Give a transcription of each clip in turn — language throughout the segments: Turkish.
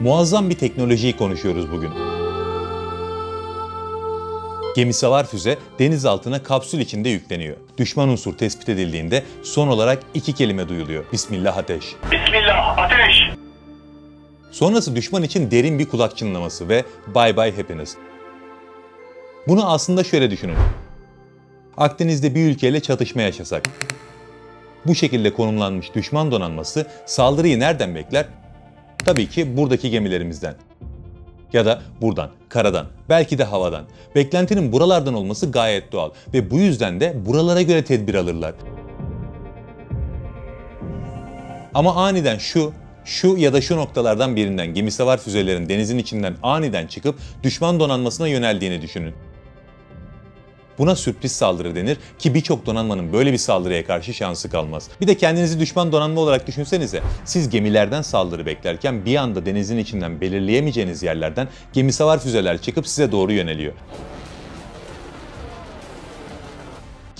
Muazzam bir teknolojiyi konuşuyoruz bugün. Gemi savar füze denizaltına kapsül içinde yükleniyor. Düşman unsur tespit edildiğinde son olarak iki kelime duyuluyor. Bismillah ateş. Bismillah ateş. Sonrası düşman için derin bir kulak çınlaması ve bye bye hepiniz. Bunu aslında şöyle düşünün. Akdeniz'de bir ülkeyle çatışma yaşasak. Bu şekilde konumlanmış düşman donanması saldırıyı nereden bekler? Tabii ki buradaki gemilerimizden. Ya da buradan, karadan, belki de havadan. Beklentinin buralardan olması gayet doğal ve bu yüzden de buralara göre tedbir alırlar. Ama aniden şu, şu ya da şu noktalardan birinden gemi savar füzelerin denizin içinden aniden çıkıp düşman donanmasına yöneldiğini düşünün. Buna sürpriz saldırı denir ki birçok donanmanın böyle bir saldırıya karşı şansı kalmaz. Bir de kendinizi düşman donanma olarak düşünsenize. Siz gemilerden saldırı beklerken bir anda denizin içinden belirleyemeyeceğiniz yerlerden gemi savar füzeler çıkıp size doğru yöneliyor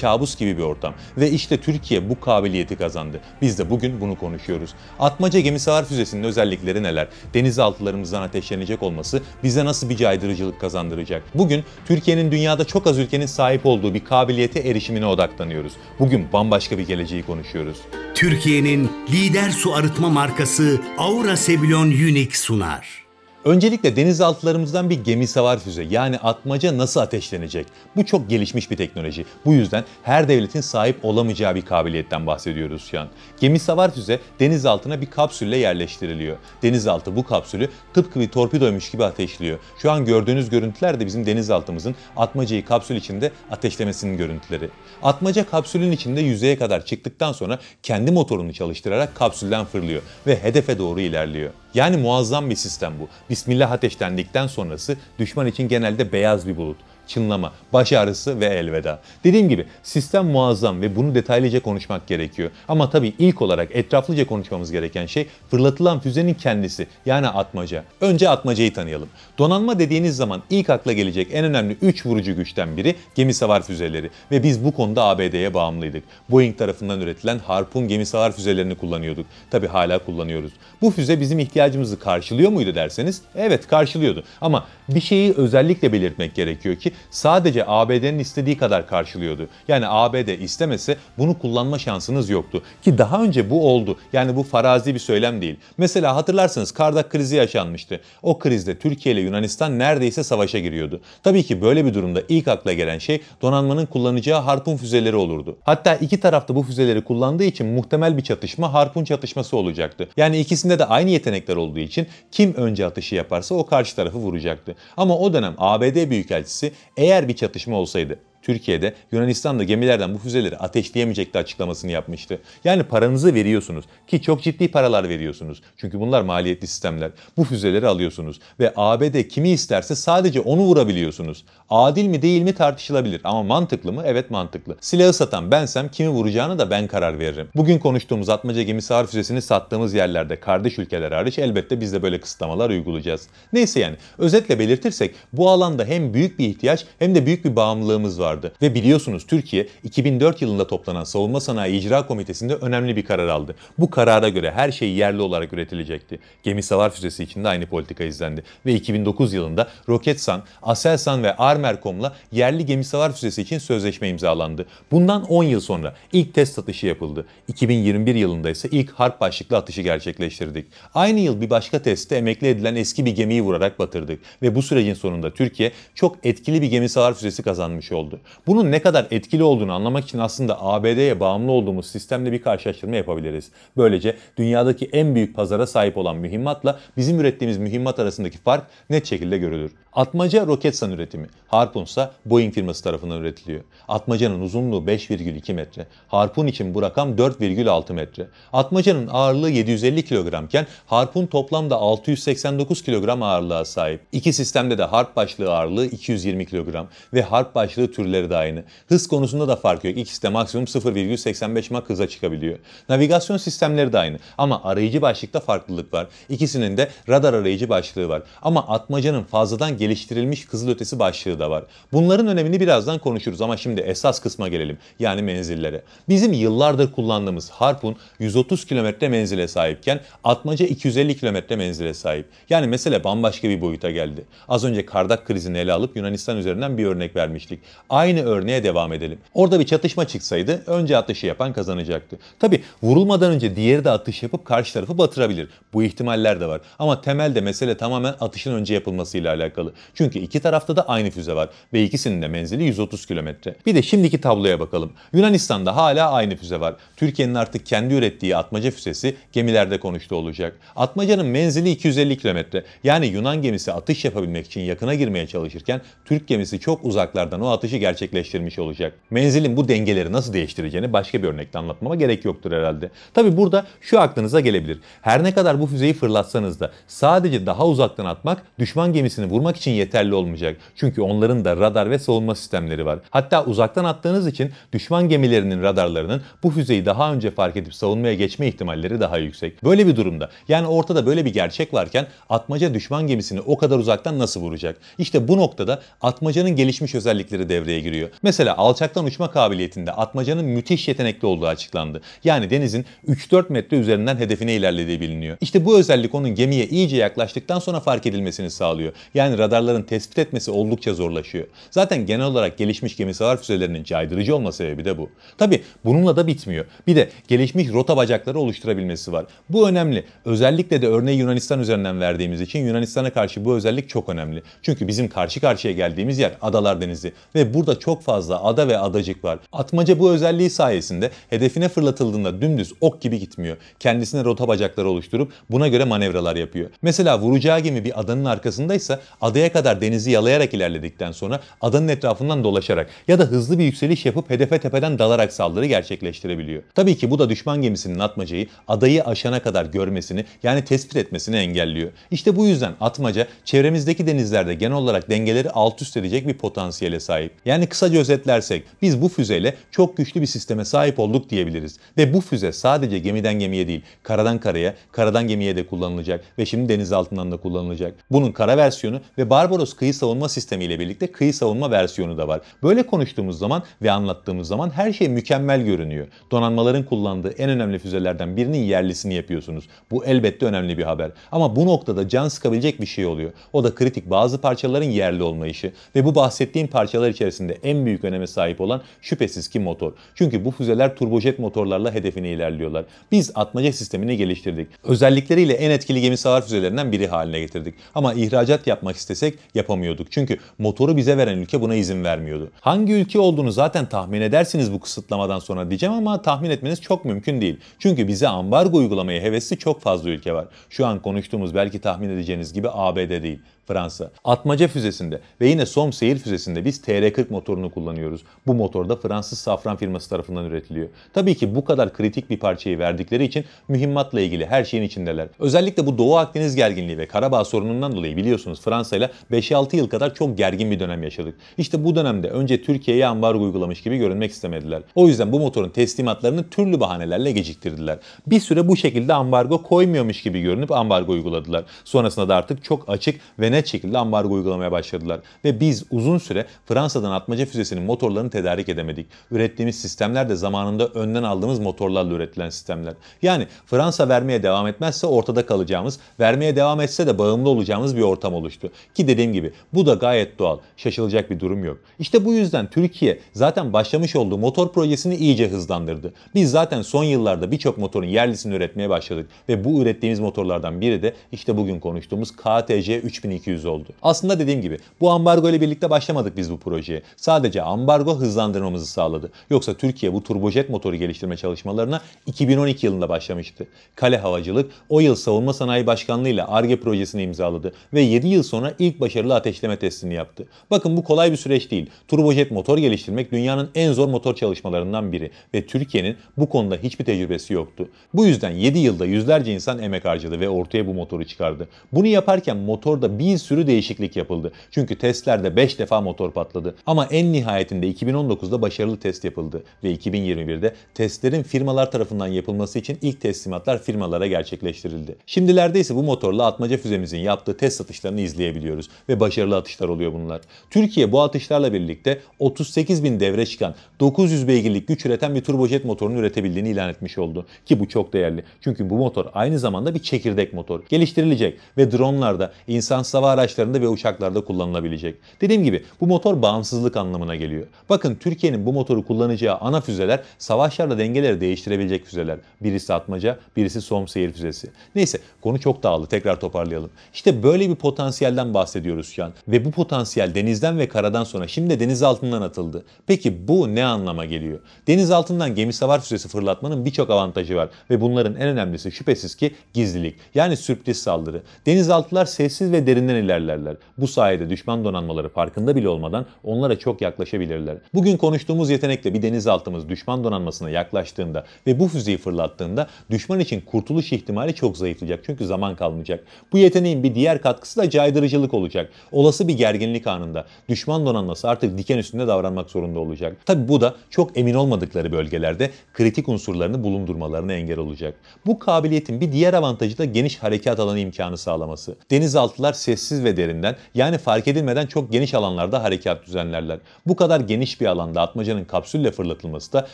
kabus gibi bir ortam. Ve işte Türkiye bu kabiliyeti kazandı. Biz de bugün bunu konuşuyoruz. Atmaca gemi savar füzesinin özellikleri neler? Denizaltılarımızdan ateşlenecek olması bize nasıl bir caydırıcılık kazandıracak? Bugün Türkiye'nin dünyada çok az ülkenin sahip olduğu bir kabiliyete erişimine odaklanıyoruz. Bugün bambaşka bir geleceği konuşuyoruz. Türkiye'nin lider su arıtma markası Aura Sebilon Unique sunar. Öncelikle denizaltılarımızdan bir gemi savar füze yani atmaca nasıl ateşlenecek? Bu çok gelişmiş bir teknoloji. Bu yüzden her devletin sahip olamayacağı bir kabiliyetten bahsediyoruz şu an. Gemi savar füze denizaltına bir kapsülle yerleştiriliyor. Denizaltı bu kapsülü tıpkı bir torpidoymuş gibi ateşliyor. Şu an gördüğünüz görüntüler de bizim denizaltımızın atmacayı kapsül içinde ateşlemesinin görüntüleri. Atmaca kapsülün içinde yüzeye kadar çıktıktan sonra kendi motorunu çalıştırarak kapsülden fırlıyor ve hedefe doğru ilerliyor. Yani muazzam bir sistem bu. Bismillah ateşlendikten sonrası düşman için genelde beyaz bir bulut çınlama, baş ağrısı ve elveda. Dediğim gibi sistem muazzam ve bunu detaylıca konuşmak gerekiyor. Ama tabii ilk olarak etraflıca konuşmamız gereken şey fırlatılan füzenin kendisi yani atmaca. Önce atmacayı tanıyalım. Donanma dediğiniz zaman ilk akla gelecek en önemli 3 vurucu güçten biri gemi savar füzeleri ve biz bu konuda ABD'ye bağımlıydık. Boeing tarafından üretilen Harpoon gemi savar füzelerini kullanıyorduk. Tabii hala kullanıyoruz. Bu füze bizim ihtiyacımızı karşılıyor muydu derseniz evet karşılıyordu. Ama bir şeyi özellikle belirtmek gerekiyor ki sadece ABD'nin istediği kadar karşılıyordu. Yani ABD istemese bunu kullanma şansınız yoktu. Ki daha önce bu oldu. Yani bu farazi bir söylem değil. Mesela hatırlarsanız Kardak krizi yaşanmıştı. O krizde Türkiye ile Yunanistan neredeyse savaşa giriyordu. Tabii ki böyle bir durumda ilk akla gelen şey donanmanın kullanacağı harpun füzeleri olurdu. Hatta iki tarafta bu füzeleri kullandığı için muhtemel bir çatışma harpun çatışması olacaktı. Yani ikisinde de aynı yetenekler olduğu için kim önce atışı yaparsa o karşı tarafı vuracaktı. Ama o dönem ABD Büyükelçisi eğer bir çatışma olsaydı Türkiye'de Yunanistan'da gemilerden bu füzeleri ateşleyemeyecekti açıklamasını yapmıştı. Yani paranızı veriyorsunuz ki çok ciddi paralar veriyorsunuz. Çünkü bunlar maliyetli sistemler. Bu füzeleri alıyorsunuz ve ABD kimi isterse sadece onu vurabiliyorsunuz. Adil mi değil mi tartışılabilir ama mantıklı mı? Evet mantıklı. Silahı satan bensem kimi vuracağını da ben karar veririm. Bugün konuştuğumuz atmaca gemisi ağır füzesini sattığımız yerlerde kardeş ülkeler hariç elbette biz de böyle kısıtlamalar uygulayacağız. Neyse yani özetle belirtirsek bu alanda hem büyük bir ihtiyaç hem de büyük bir bağımlılığımız var yapıyorlardı. Ve biliyorsunuz Türkiye 2004 yılında toplanan Savunma Sanayi İcra Komitesi'nde önemli bir karar aldı. Bu karara göre her şey yerli olarak üretilecekti. Gemi savar füzesi için de aynı politika izlendi. Ve 2009 yılında Roketsan, Aselsan ve Armerkom'la yerli gemi savar füzesi için sözleşme imzalandı. Bundan 10 yıl sonra ilk test atışı yapıldı. 2021 yılında ise ilk harp başlıklı atışı gerçekleştirdik. Aynı yıl bir başka testte emekli edilen eski bir gemiyi vurarak batırdık ve bu sürecin sonunda Türkiye çok etkili bir gemi savar füzesi kazanmış oldu. Bunun ne kadar etkili olduğunu anlamak için aslında ABD'ye bağımlı olduğumuz sistemle bir karşılaştırma yapabiliriz. Böylece dünyadaki en büyük pazara sahip olan mühimmatla bizim ürettiğimiz mühimmat arasındaki fark net şekilde görülür. Atmaca Roketsan üretimi, Harpun ise Boeing firması tarafından üretiliyor. Atmacanın uzunluğu 5,2 metre, Harpun için bu rakam 4,6 metre. Atmacanın ağırlığı 750 kilogramken Harpun toplamda 689 kilogram ağırlığa sahip. İki sistemde de harp başlığı ağırlığı 220 kilogram ve harp başlığı türü sürüleri de aynı. Hız konusunda da fark yok. İkisi de maksimum 0,85 Mach hıza çıkabiliyor. Navigasyon sistemleri de aynı ama arayıcı başlıkta farklılık var. İkisinin de radar arayıcı başlığı var. Ama atmacanın fazladan geliştirilmiş kızılötesi başlığı da var. Bunların önemini birazdan konuşuruz ama şimdi esas kısma gelelim. Yani menzillere. Bizim yıllardır kullandığımız Harpun 130 kilometre menzile sahipken atmaca 250 kilometre menzile sahip. Yani mesele bambaşka bir boyuta geldi. Az önce kardak krizini ele alıp Yunanistan üzerinden bir örnek vermiştik aynı örneğe devam edelim. Orada bir çatışma çıksaydı önce atışı yapan kazanacaktı. Tabi vurulmadan önce diğeri de atış yapıp karşı tarafı batırabilir. Bu ihtimaller de var. Ama temelde mesele tamamen atışın önce yapılmasıyla alakalı. Çünkü iki tarafta da aynı füze var ve ikisinin de menzili 130 kilometre. Bir de şimdiki tabloya bakalım. Yunanistan'da hala aynı füze var. Türkiye'nin artık kendi ürettiği atmaca füzesi gemilerde konuştu olacak. Atmacanın menzili 250 kilometre. Yani Yunan gemisi atış yapabilmek için yakına girmeye çalışırken Türk gemisi çok uzaklardan o atışı gerçekleştirmiş olacak. Menzilin bu dengeleri nasıl değiştireceğini başka bir örnekle anlatmama gerek yoktur herhalde. Tabi burada şu aklınıza gelebilir. Her ne kadar bu füzeyi fırlatsanız da sadece daha uzaktan atmak düşman gemisini vurmak için yeterli olmayacak. Çünkü onların da radar ve savunma sistemleri var. Hatta uzaktan attığınız için düşman gemilerinin radarlarının bu füzeyi daha önce fark edip savunmaya geçme ihtimalleri daha yüksek. Böyle bir durumda yani ortada böyle bir gerçek varken atmaca düşman gemisini o kadar uzaktan nasıl vuracak? İşte bu noktada atmacanın gelişmiş özellikleri devreye devreye giriyor. Mesela alçaktan uçma kabiliyetinde atmacanın müthiş yetenekli olduğu açıklandı. Yani denizin 3-4 metre üzerinden hedefine ilerlediği biliniyor. İşte bu özellik onun gemiye iyice yaklaştıktan sonra fark edilmesini sağlıyor. Yani radarların tespit etmesi oldukça zorlaşıyor. Zaten genel olarak gelişmiş gemi savar füzelerinin caydırıcı olma sebebi de bu. Tabi bununla da bitmiyor. Bir de gelişmiş rota bacakları oluşturabilmesi var. Bu önemli. Özellikle de örneği Yunanistan üzerinden verdiğimiz için Yunanistan'a karşı bu özellik çok önemli. Çünkü bizim karşı karşıya geldiğimiz yer Adalar Denizi ve burada Burada çok fazla ada ve adacık var. Atmaca bu özelliği sayesinde hedefine fırlatıldığında dümdüz ok gibi gitmiyor. Kendisine rota bacakları oluşturup buna göre manevralar yapıyor. Mesela vuracağı gemi bir adanın arkasındaysa adaya kadar denizi yalayarak ilerledikten sonra adanın etrafından dolaşarak ya da hızlı bir yükseliş yapıp hedefe tepeden dalarak saldırı gerçekleştirebiliyor. Tabii ki bu da düşman gemisinin atmacayı adayı aşana kadar görmesini yani tespit etmesini engelliyor. İşte bu yüzden atmaca çevremizdeki denizlerde genel olarak dengeleri alt üst edecek bir potansiyele sahip. Yani kısaca özetlersek biz bu füzeyle çok güçlü bir sisteme sahip olduk diyebiliriz. Ve bu füze sadece gemiden gemiye değil karadan karaya, karadan gemiye de kullanılacak ve şimdi deniz altından da kullanılacak. Bunun kara versiyonu ve Barbaros kıyı savunma sistemi ile birlikte kıyı savunma versiyonu da var. Böyle konuştuğumuz zaman ve anlattığımız zaman her şey mükemmel görünüyor. Donanmaların kullandığı en önemli füzelerden birinin yerlisini yapıyorsunuz. Bu elbette önemli bir haber. Ama bu noktada can sıkabilecek bir şey oluyor. O da kritik bazı parçaların yerli olmayışı ve bu bahsettiğim parçalar içerisinde meselesinde en büyük öneme sahip olan şüphesiz ki motor. Çünkü bu füzeler turbojet motorlarla hedefine ilerliyorlar. Biz atmaca sistemini geliştirdik. Özellikleriyle en etkili gemi savar füzelerinden biri haline getirdik. Ama ihracat yapmak istesek yapamıyorduk. Çünkü motoru bize veren ülke buna izin vermiyordu. Hangi ülke olduğunu zaten tahmin edersiniz bu kısıtlamadan sonra diyeceğim ama tahmin etmeniz çok mümkün değil. Çünkü bize ambargo uygulamaya hevesli çok fazla ülke var. Şu an konuştuğumuz belki tahmin edeceğiniz gibi ABD değil. Fransa. Atmaca füzesinde ve yine Somme seyir füzesinde biz TR-40 motorunu kullanıyoruz. Bu motor da Fransız safran firması tarafından üretiliyor. Tabii ki bu kadar kritik bir parçayı verdikleri için mühimmatla ilgili her şeyin içindeler. Özellikle bu Doğu Akdeniz gerginliği ve Karabağ sorunundan dolayı biliyorsunuz Fransa ile 5-6 yıl kadar çok gergin bir dönem yaşadık. İşte bu dönemde önce Türkiye'ye ambargo uygulamış gibi görünmek istemediler. O yüzden bu motorun teslimatlarını türlü bahanelerle geciktirdiler. Bir süre bu şekilde ambargo koymuyormuş gibi görünüp ambargo uyguladılar. Sonrasında da artık çok açık ve ne net şekilde ambargo uygulamaya başladılar. Ve biz uzun süre Fransa'dan atmaca füzesinin motorlarını tedarik edemedik. Ürettiğimiz sistemler de zamanında önden aldığımız motorlarla üretilen sistemler. Yani Fransa vermeye devam etmezse ortada kalacağımız, vermeye devam etse de bağımlı olacağımız bir ortam oluştu. Ki dediğim gibi bu da gayet doğal. Şaşılacak bir durum yok. İşte bu yüzden Türkiye zaten başlamış olduğu motor projesini iyice hızlandırdı. Biz zaten son yıllarda birçok motorun yerlisini üretmeye başladık ve bu ürettiğimiz motorlardan biri de işte bugün konuştuğumuz KTC 3200 1200 oldu. Aslında dediğim gibi bu ambargo ile birlikte başlamadık biz bu projeye. Sadece ambargo hızlandırmamızı sağladı. Yoksa Türkiye bu turbojet motoru geliştirme çalışmalarına 2012 yılında başlamıştı. Kale Havacılık o yıl Savunma Sanayi Başkanlığı ile ARGE projesini imzaladı ve 7 yıl sonra ilk başarılı ateşleme testini yaptı. Bakın bu kolay bir süreç değil. Turbojet motor geliştirmek dünyanın en zor motor çalışmalarından biri ve Türkiye'nin bu konuda hiçbir tecrübesi yoktu. Bu yüzden 7 yılda yüzlerce insan emek harcadı ve ortaya bu motoru çıkardı. Bunu yaparken motorda bir bir sürü değişiklik yapıldı. Çünkü testlerde 5 defa motor patladı. Ama en nihayetinde 2019'da başarılı test yapıldı ve 2021'de testlerin firmalar tarafından yapılması için ilk teslimatlar firmalara gerçekleştirildi. Şimdilerde ise bu motorla atmaca füzemizin yaptığı test satışlarını izleyebiliyoruz ve başarılı atışlar oluyor bunlar. Türkiye bu atışlarla birlikte 38 bin devre çıkan 900 beygirlik güç üreten bir turbojet motorunu üretebildiğini ilan etmiş oldu. Ki bu çok değerli. Çünkü bu motor aynı zamanda bir çekirdek motor. Geliştirilecek ve dronlarda insan savaş hava araçlarında ve uçaklarda kullanılabilecek. Dediğim gibi bu motor bağımsızlık anlamına geliyor. Bakın Türkiye'nin bu motoru kullanacağı ana füzeler savaşlarda dengeleri değiştirebilecek füzeler. Birisi atmaca, birisi som seyir füzesi. Neyse konu çok dağıldı tekrar toparlayalım. İşte böyle bir potansiyelden bahsediyoruz şu an. Ve bu potansiyel denizden ve karadan sonra şimdi deniz altından atıldı. Peki bu ne anlama geliyor? Deniz altından gemi savar füzesi fırlatmanın birçok avantajı var ve bunların en önemlisi şüphesiz ki gizlilik. Yani sürpriz saldırı. Denizaltılar sessiz ve derin önlerinden ilerlerler. Bu sayede düşman donanmaları farkında bile olmadan onlara çok yaklaşabilirler. Bugün konuştuğumuz yetenekle bir denizaltımız düşman donanmasına yaklaştığında ve bu füzeyi fırlattığında düşman için kurtuluş ihtimali çok zayıflayacak çünkü zaman kalmayacak. Bu yeteneğin bir diğer katkısı da caydırıcılık olacak. Olası bir gerginlik anında düşman donanması artık diken üstünde davranmak zorunda olacak. Tabi bu da çok emin olmadıkları bölgelerde kritik unsurlarını bulundurmalarına engel olacak. Bu kabiliyetin bir diğer avantajı da geniş harekat alanı imkanı sağlaması. Denizaltılar ses sessiz ve derinden yani fark edilmeden çok geniş alanlarda harekat düzenlerler. Bu kadar geniş bir alanda atmacanın kapsülle fırlatılması da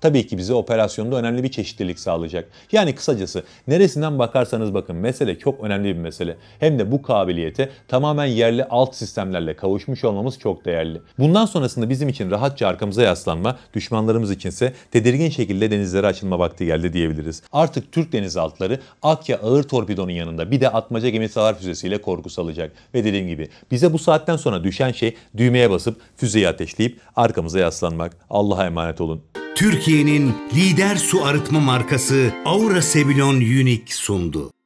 tabii ki bize operasyonda önemli bir çeşitlilik sağlayacak. Yani kısacası neresinden bakarsanız bakın mesele çok önemli bir mesele. Hem de bu kabiliyete tamamen yerli alt sistemlerle kavuşmuş olmamız çok değerli. Bundan sonrasında bizim için rahatça arkamıza yaslanma, düşmanlarımız içinse tedirgin şekilde denizlere açılma vakti geldi diyebiliriz. Artık Türk denizaltıları Akya ağır torpidonun yanında bir de atmaca gemi savar füzesiyle korku salacak. Ve dediğim gibi bize bu saatten sonra düşen şey düğmeye basıp füzeyi ateşleyip arkamıza yaslanmak. Allah'a emanet olun. Türkiye'nin lider su arıtma markası Aura Sebilon Unique sundu.